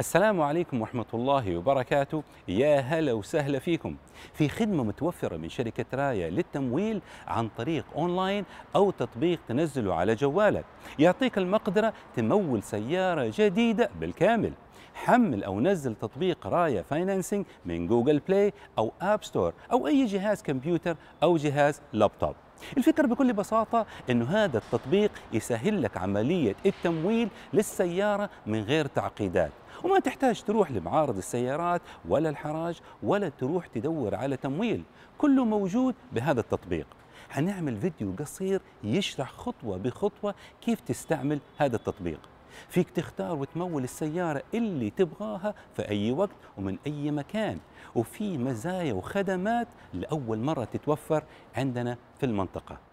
السلام عليكم ورحمة الله وبركاته يا هلا وسهلا فيكم في خدمة متوفرة من شركة رايا للتمويل عن طريق أونلاين أو تطبيق تنزله على جوالك يعطيك المقدرة تمول سيارة جديدة بالكامل حمل أو نزل تطبيق رايا فاينانسينج من جوجل بلاي أو آب ستور أو أي جهاز كمبيوتر أو جهاز لابتوب الفكرة بكل بساطة أنه هذا التطبيق يسهل لك عملية التمويل للسيارة من غير تعقيدات وما تحتاج تروح لمعارض السيارات ولا الحراج ولا تروح تدور على تمويل كله موجود بهذا التطبيق هنعمل فيديو قصير يشرح خطوة بخطوة كيف تستعمل هذا التطبيق فيك تختار وتمول السيارة اللي تبغاها في أي وقت ومن أي مكان وفي مزايا وخدمات لأول مرة تتوفر عندنا في المنطقة